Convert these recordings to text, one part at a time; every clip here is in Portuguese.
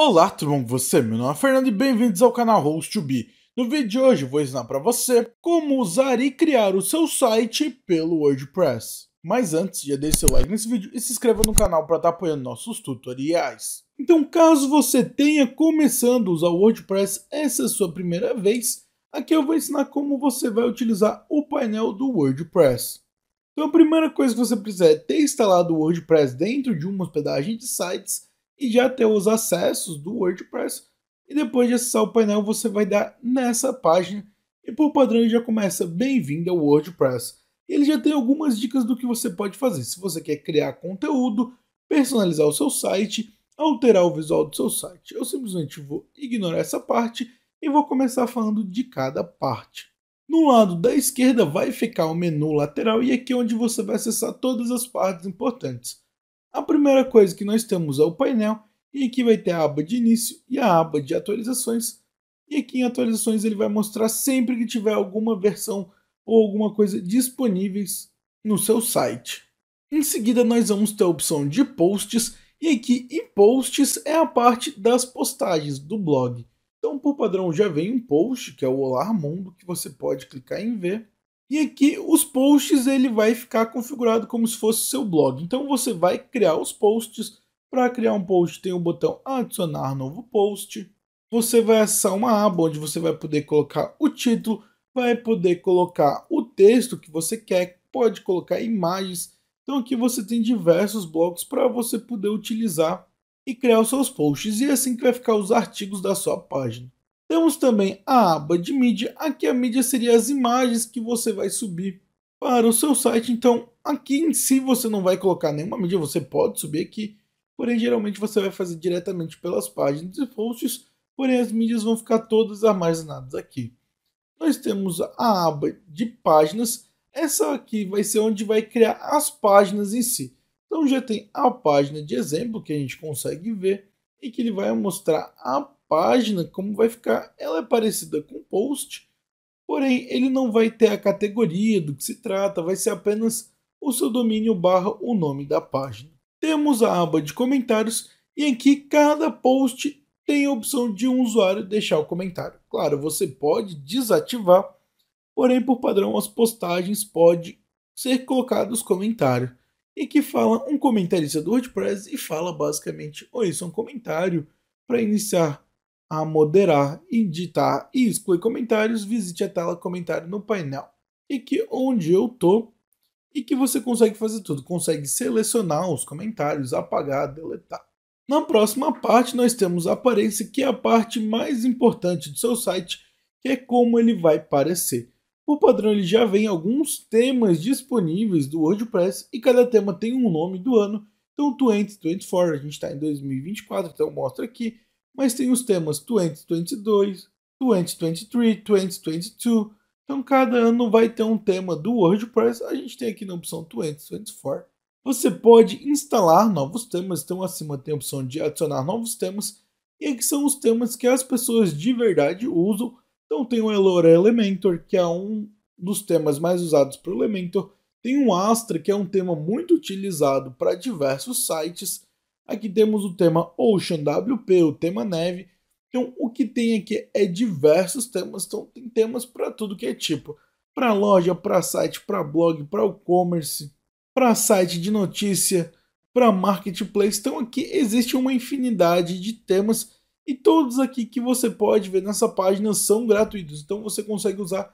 Olá, tudo bom com você? Meu nome é Fernando e bem-vindos ao canal Host 2 Be. No vídeo de hoje vou ensinar para você como usar e criar o seu site pelo WordPress. Mas antes, já deixe seu like nesse vídeo e se inscreva no canal para estar tá apoiando nossos tutoriais. Então, caso você tenha começando a usar o WordPress, essa é a sua primeira vez, aqui eu vou ensinar como você vai utilizar o painel do WordPress. Então, a primeira coisa que você precisa é ter instalado o WordPress dentro de uma hospedagem de sites e já ter os acessos do WordPress. E depois de acessar o painel, você vai dar nessa página e por padrão ele já começa bem-vindo ao WordPress. ele já tem algumas dicas do que você pode fazer. Se você quer criar conteúdo, personalizar o seu site, alterar o visual do seu site. Eu simplesmente vou ignorar essa parte e vou começar falando de cada parte. No lado da esquerda vai ficar o menu lateral e aqui é onde você vai acessar todas as partes importantes. A primeira coisa que nós temos é o painel, e aqui vai ter a aba de início e a aba de atualizações. E aqui em atualizações ele vai mostrar sempre que tiver alguma versão ou alguma coisa disponíveis no seu site. Em seguida nós vamos ter a opção de posts, e aqui em posts é a parte das postagens do blog. Então por padrão já vem um post, que é o Olá Mundo, que você pode clicar em ver. E aqui os posts ele vai ficar configurado como se fosse seu blog. Então você vai criar os posts. Para criar um post tem o botão adicionar novo post. Você vai acessar uma aba onde você vai poder colocar o título, vai poder colocar o texto que você quer, pode colocar imagens. Então aqui você tem diversos blocos para você poder utilizar e criar os seus posts. E é assim que vai ficar os artigos da sua página. Temos também a aba de mídia. Aqui a mídia seria as imagens que você vai subir para o seu site. Então, aqui em si você não vai colocar nenhuma mídia, você pode subir aqui, porém geralmente você vai fazer diretamente pelas páginas e posts, porém as mídias vão ficar todas armazenadas aqui. Nós temos a aba de páginas. Essa aqui vai ser onde vai criar as páginas em si. Então já tem a página de exemplo que a gente consegue ver e que ele vai mostrar a página, como vai ficar, ela é parecida com post, porém ele não vai ter a categoria do que se trata, vai ser apenas o seu domínio barra o nome da página. Temos a aba de comentários e aqui cada post tem a opção de um usuário deixar o comentário. Claro, você pode desativar, porém por padrão as postagens pode ser colocados comentários e que fala um comentarista do WordPress e fala basicamente: Oi, isso é um comentário para iniciar a moderar, editar e excluir comentários, visite a tela comentário no painel. E que onde eu tô e que você consegue fazer tudo, consegue selecionar os comentários, apagar, deletar. Na próxima parte nós temos a aparência, que é a parte mais importante do seu site, que é como ele vai parecer. O padrão ele já vem alguns temas disponíveis do WordPress e cada tema tem um nome do ano. Então tu entra, a gente está em 2024, então mostra aqui mas tem os temas 2022, 2023, 2022. Então, cada ano vai ter um tema do WordPress. A gente tem aqui na opção 2024. Você pode instalar novos temas. Então, acima tem a opção de adicionar novos temas. E aqui são os temas que as pessoas de verdade usam. Então, tem o Elora Elementor, que é um dos temas mais usados para o Elementor. Tem o Astra, que é um tema muito utilizado para diversos sites. Aqui temos o tema Ocean WP, o tema neve. Então, o que tem aqui é diversos temas, então tem temas para tudo que é tipo. Para loja, para site, para blog, para e-commerce, para site de notícia, para marketplace. Então aqui existe uma infinidade de temas e todos aqui que você pode ver nessa página são gratuitos. Então você consegue usar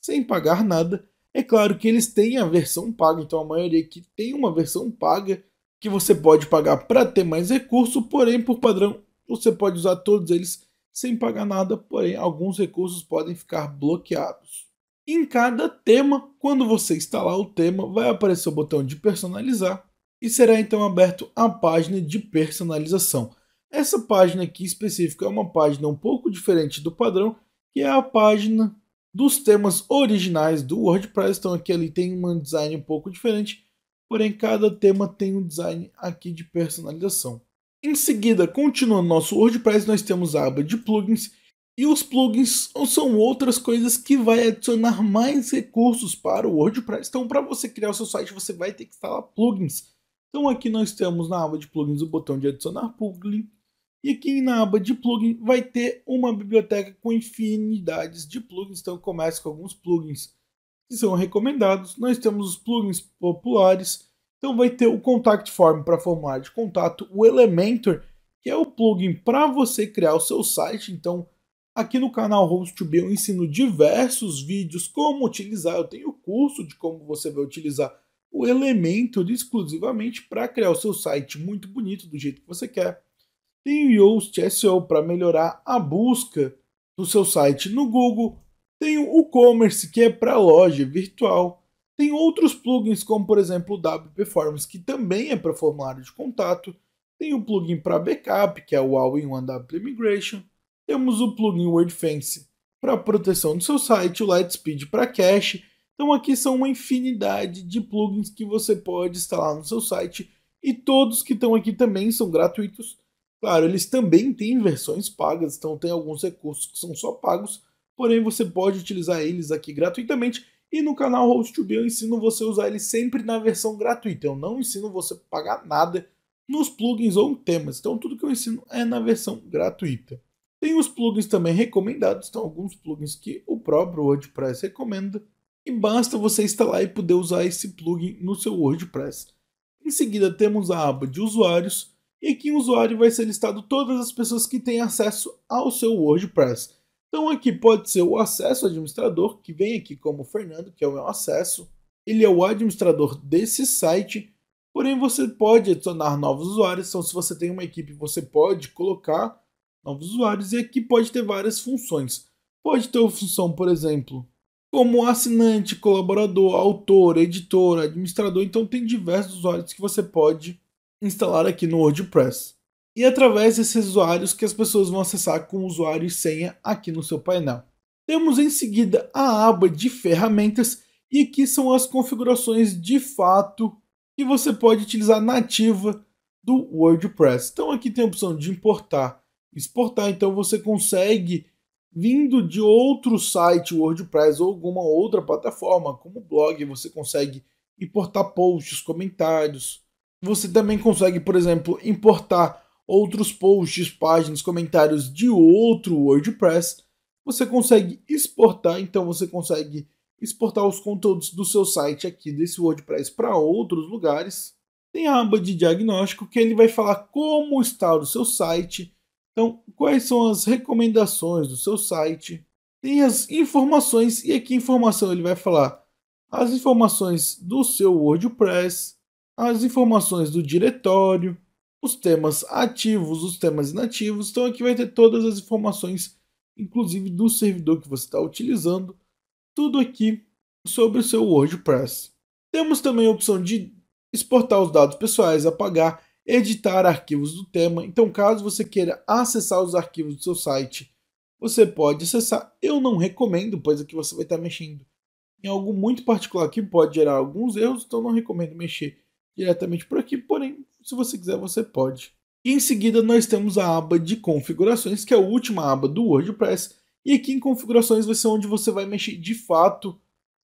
sem pagar nada. É claro que eles têm a versão paga, então a maioria aqui tem uma versão paga que você pode pagar para ter mais recurso, porém, por padrão, você pode usar todos eles sem pagar nada, porém, alguns recursos podem ficar bloqueados. Em cada tema, quando você instalar o tema, vai aparecer o botão de personalizar e será então aberto a página de personalização. Essa página aqui específica é uma página um pouco diferente do padrão, que é a página dos temas originais do WordPress. Então aqui ele tem um design um pouco diferente, porém cada tema tem um design aqui de personalização. Em seguida, continuando nosso WordPress, nós temos a aba de plugins e os plugins são outras coisas que vai adicionar mais recursos para o WordPress. Então, para você criar o seu site, você vai ter que instalar plugins. Então, aqui nós temos na aba de plugins o botão de adicionar plugin. E aqui na aba de plugin vai ter uma biblioteca com infinidades de plugins. Então, começa com alguns plugins que são recomendados. Nós temos os plugins populares. Então vai ter o Contact Form para formulário de contato, o Elementor, que é o plugin para você criar o seu site. Então aqui no canal Host2B eu ensino diversos vídeos como utilizar. Eu tenho curso de como você vai utilizar o Elementor exclusivamente para criar o seu site muito bonito do jeito que você quer. Tem o Yoast SEO para melhorar a busca do seu site no Google. Tem o e-commerce, que é para loja virtual. Tem outros plugins, como por exemplo o WPForms que também é para formulário de contato. Tem o plugin para backup, que é o All-in-One W Migration. Temos o plugin WordFence para proteção do seu site, o Lightspeed para cache. Então aqui são uma infinidade de plugins que você pode instalar no seu site e todos que estão aqui também são gratuitos. Claro, eles também têm versões pagas, então tem alguns recursos que são só pagos, porém você pode utilizar eles aqui gratuitamente. E no canal host to eu ensino você a usar ele sempre na versão gratuita. Eu não ensino você a pagar nada nos plugins ou temas. Então tudo que eu ensino é na versão gratuita. Tem os plugins também recomendados, São alguns plugins que o próprio WordPress recomenda e basta você instalar e poder usar esse plugin no seu WordPress. Em seguida temos a aba de usuários e aqui em usuário vai ser listado todas as pessoas que têm acesso ao seu WordPress. Então aqui pode ser o acesso administrador, que vem aqui como Fernando, que é o meu acesso. Ele é o administrador desse site, porém você pode adicionar novos usuários. Então se você tem uma equipe, você pode colocar novos usuários. E aqui pode ter várias funções. Pode ter uma função, por exemplo, como assinante, colaborador, autor, editor, administrador. Então tem diversos usuários que você pode instalar aqui no WordPress e através desses usuários que as pessoas vão acessar com usuário e senha aqui no seu painel. Temos em seguida a aba de ferramentas e aqui são as configurações de fato que você pode utilizar nativa do WordPress. Então aqui tem a opção de importar, exportar, então você consegue vindo de outro site WordPress ou alguma outra plataforma, como blog, você consegue importar posts, comentários. Você também consegue, por exemplo, importar outros posts, páginas, comentários de outro WordPress, você consegue exportar, então você consegue exportar os conteúdos do seu site aqui desse WordPress para outros lugares. Tem a aba de diagnóstico que ele vai falar como está o seu site, então quais são as recomendações do seu site. Tem as informações e aqui informação ele vai falar as informações do seu WordPress, as informações do diretório, os temas ativos, os temas inativos. Então aqui vai ter todas as informações, inclusive do servidor que você está utilizando, tudo aqui sobre o seu WordPress. Temos também a opção de exportar os dados pessoais, apagar, editar arquivos do tema. Então, caso você queira acessar os arquivos do seu site, você pode acessar. Eu não recomendo, pois aqui você vai estar mexendo em algo muito particular que pode gerar alguns erros, então não recomendo mexer diretamente por aqui, porém, se você quiser, você pode. E em seguida, nós temos a aba de configurações, que é a última aba do WordPress, e aqui em configurações vai ser onde você vai mexer de fato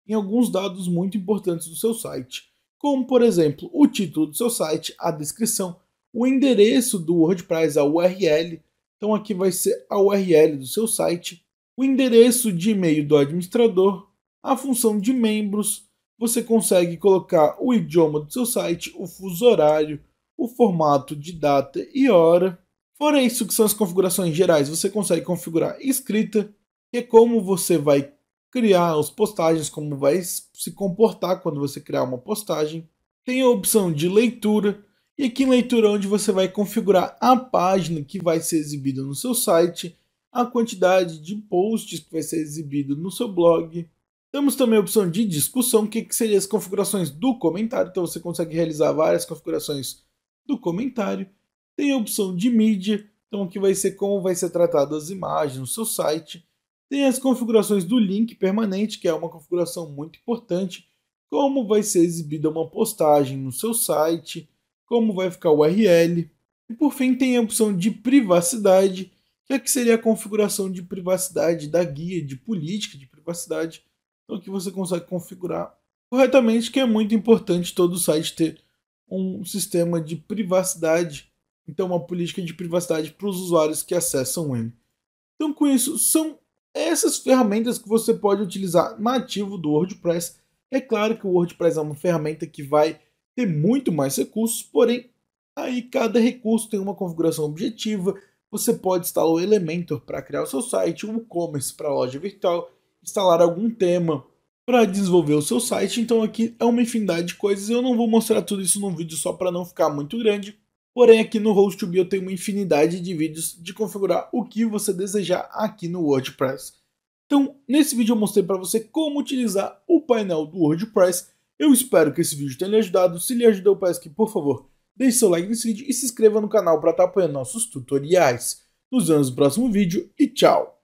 em alguns dados muito importantes do seu site, como por exemplo o título do seu site, a descrição, o endereço do WordPress, a URL, então aqui vai ser a URL do seu site, o endereço de e-mail do administrador, a função de membros, você consegue colocar o idioma do seu site, o fuso horário, o formato de data e hora. Fora isso, que são as configurações gerais, você consegue configurar escrita, que é como você vai criar as postagens, como vai se comportar quando você criar uma postagem. Tem a opção de leitura, e aqui em leitura é onde você vai configurar a página que vai ser exibida no seu site, a quantidade de posts que vai ser exibido no seu blog, temos também a opção de discussão, que, que seria as configurações do comentário, então você consegue realizar várias configurações do comentário. Tem a opção de mídia, então aqui vai ser como vai ser tratado as imagens no seu site. Tem as configurações do link permanente, que é uma configuração muito importante, como vai ser exibida uma postagem no seu site, como vai ficar o URL. E por fim tem a opção de privacidade, que é que seria a configuração de privacidade da guia de política de privacidade, então aqui você consegue configurar corretamente, que é muito importante todo site ter um sistema de privacidade, então uma política de privacidade para os usuários que acessam ele. Então com isso, são essas ferramentas que você pode utilizar nativo do WordPress. É claro que o WordPress é uma ferramenta que vai ter muito mais recursos, porém aí cada recurso tem uma configuração objetiva, você pode instalar o Elementor para criar o seu site, o WooCommerce para a loja virtual, instalar algum tema para desenvolver o seu site. Então aqui é uma infinidade de coisas. Eu não vou mostrar tudo isso num vídeo só para não ficar muito grande. Porém, aqui no HostTube eu tenho uma infinidade de vídeos de configurar o que você desejar aqui no WordPress. Então, nesse vídeo eu mostrei para você como utilizar o painel do WordPress. Eu espero que esse vídeo tenha lhe ajudado. Se lhe ajudou, eu peço que, por favor, deixe seu like nesse vídeo e se inscreva no canal para estar tá apoiando nossos tutoriais. Nos vemos no próximo vídeo e tchau!